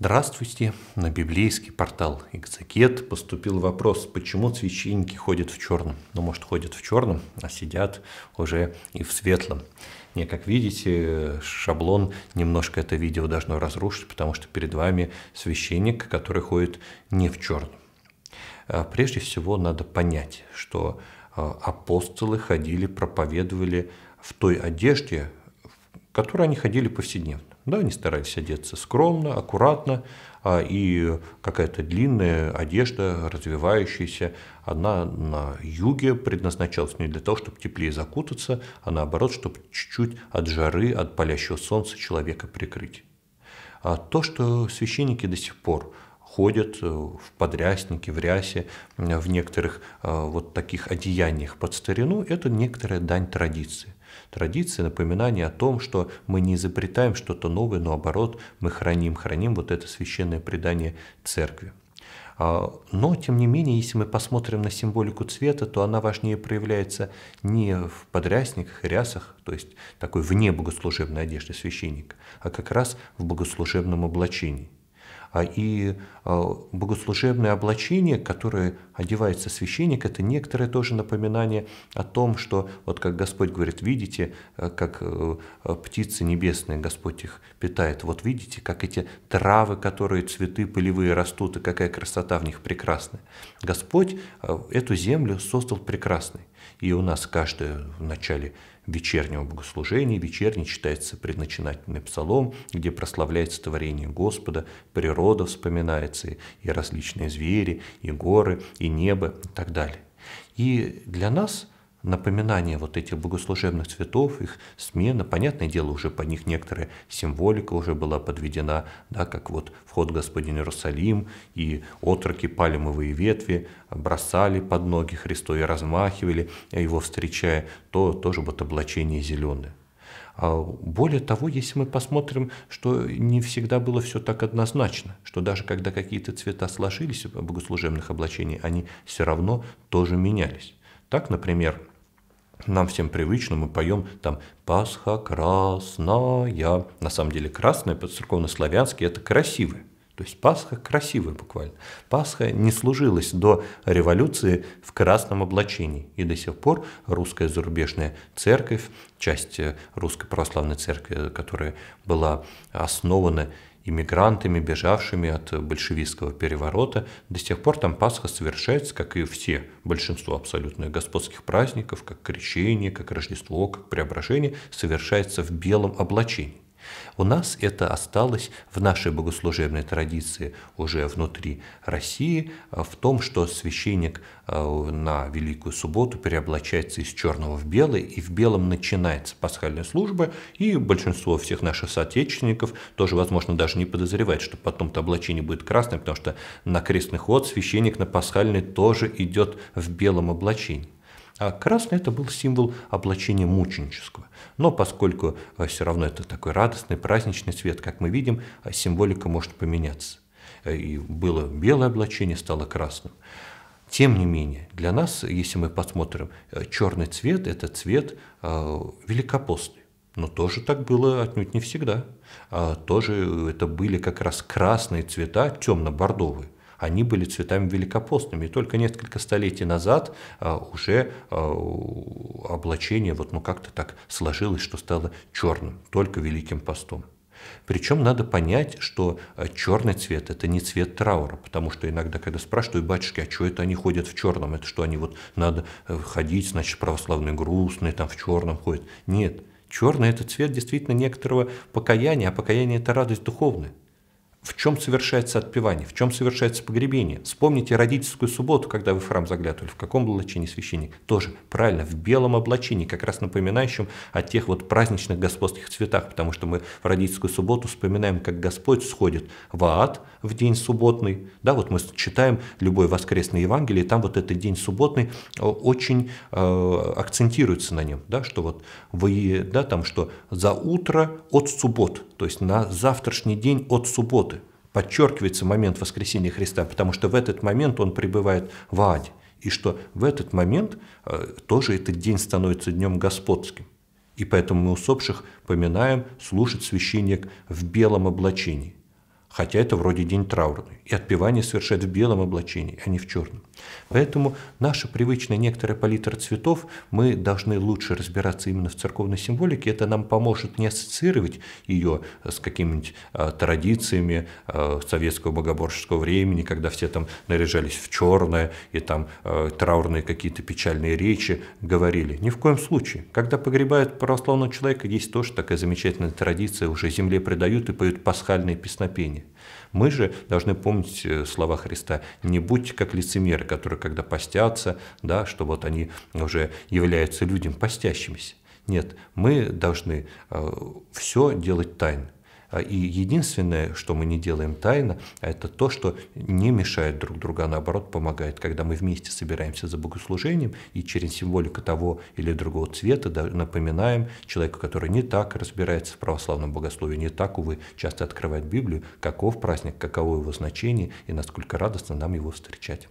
Здравствуйте! На библейский портал Экзакет поступил вопрос, почему священники ходят в черном? Ну, может, ходят в черном, а сидят уже и в светлом. Не, как видите, шаблон немножко это видео должно разрушить, потому что перед вами священник, который ходит не в черном. А прежде всего, надо понять, что а, апостолы ходили, проповедовали в той одежде, в которой они ходили повседневно. Да, они старались одеться скромно, аккуратно, а, и какая-то длинная одежда, развивающаяся, она на юге предназначалась не для того, чтобы теплее закутаться, а наоборот, чтобы чуть-чуть от жары, от палящего солнца человека прикрыть. А то, что священники до сих пор ходят э, в подряснике, в рясе, в некоторых э, вот таких одеяниях под старину, это некоторая дань традиции. Традиции, напоминание о том, что мы не изобретаем что-то новое, но наоборот, мы храним, храним вот это священное предание церкви. А, но, тем не менее, если мы посмотрим на символику цвета, то она важнее проявляется не в подрясниках и рясах, то есть такой вне богослужебной одежды священника, а как раз в богослужебном облачении – а и э, богослужебное облачение, которое одевается священник, это некоторое тоже напоминание о том, что, вот как Господь говорит, видите, э, как э, птицы небесные, Господь их питает, вот видите, как эти травы, которые цветы полевые растут, и какая красота в них прекрасная. Господь эту землю создал прекрасной. И у нас каждое в начале вечернего богослужения, вечерний читается предначинательный псалом, где прославляется творение Господа, природа вспоминается, и различные звери, и горы, и небо, и так далее. И для нас – напоминание вот этих богослужебных цветов, их смена, понятное дело, уже по них некоторая символика уже была подведена, да, как вот вход Господень Иерусалим, и отроки пальмовые ветви бросали под ноги Христу и размахивали, э, его встречая, то тоже вот облачение зеленое. А более того, если мы посмотрим, что не всегда было все так однозначно, что даже когда какие-то цвета сложились в богослужебных облачений, они все равно тоже менялись. Так, например, нам всем привычно, мы поем там «Пасха красная». На самом деле красная под церковно – это красивое. То есть Пасха красивая буквально. Пасха не служилась до революции в красном облачении. И до сих пор русская зарубежная церковь, часть русской православной церкви, которая была основана иммигрантами, бежавшими от большевистского переворота. До сих пор там Пасха совершается, как и все, большинство абсолютно господских праздников, как Крещение, как Рождество, как Преображение, совершается в белом облачении. У нас это осталось в нашей богослужебной традиции уже внутри России, э, в том, что священник э, на Великую Субботу переоблачается из черного в белый, и в белом начинается пасхальная служба, и большинство всех наших соотечественников тоже, возможно, даже не подозревает, что потом-то облачение будет красное, потому что на крестный ход священник на пасхальный тоже идет в белом облачении. А красный это был символ облачения мученического. Но поскольку э, все равно это такой радостный, праздничный цвет, как мы видим, э, символика может поменяться. Э, и было белое облачение, стало красным. Тем не менее, для нас, если мы посмотрим, черный цвет – это цвет великопостный. Но тоже так было отнюдь не всегда. А тоже это были как раз красные цвета, темно-бордовые они были цветами великопостными. И только несколько столетий назад а, уже а, облачение вот ну как-то так сложилось, что стало черным, только великим постом. Причем надо понять, что а, черный цвет – это не цвет траура, потому что иногда, когда спрашивают батюшки, а что это они ходят в черном, это что они вот надо э, ходить, значит, православный грустный там в черном ходят. Нет, черный – это цвет действительно некоторого покаяния, а покаяние – это радость духовная в чем совершается отпевание, в чем совершается погребение. Вспомните родительскую субботу, когда вы в храм заглядывали, в каком облачении священник. Тоже, правильно, в белом облачении, как раз напоминающем о тех вот праздничных господских цветах, потому что мы в родительскую субботу вспоминаем, как Господь сходит в ад в день субботный. Да, вот мы читаем любой воскресный Евангелие, и там вот этот день субботный э, очень э, акцентируется на нем, да, что вот вы, да, там, что за утро от суббот, то есть на завтрашний день от субботы, подчеркивается момент воскресения Христа, потому что в этот момент он пребывает в аде, и что в этот момент э, тоже этот день становится днем господским. И поэтому мы усопших поминаем, слушать священник в белом облачении хотя это вроде день траурный, и отпевание совершает в белом облачении, а не в черном. Поэтому наша привычная некоторая палитра цветов, мы должны лучше разбираться именно в церковной символике, это нам поможет не ассоциировать ее с какими-нибудь а, традициями а, советского богоборческого времени, когда все там наряжались в черное и там а, траурные какие-то печальные речи говорили. Ни в коем случае. Когда погребают православного человека, есть тоже такая замечательная традиция, уже земле предают и поют пасхальные песнопения. Мы же должны помнить э, слова Христа, не будьте как лицемеры, которые, когда постятся, да, что вот они уже являются людям постящимися. Нет, мы должны э, все делать тайно. А, и единственное, что мы не делаем тайно, а это то, что не мешает друг другу, а наоборот помогает, когда мы вместе собираемся за богослужением и через символику того или другого цвета напоминаем человеку, который не так разбирается в православном богословии, не так, увы, часто открывает Библию, каков праздник, каково его значение и насколько радостно нам его встречать.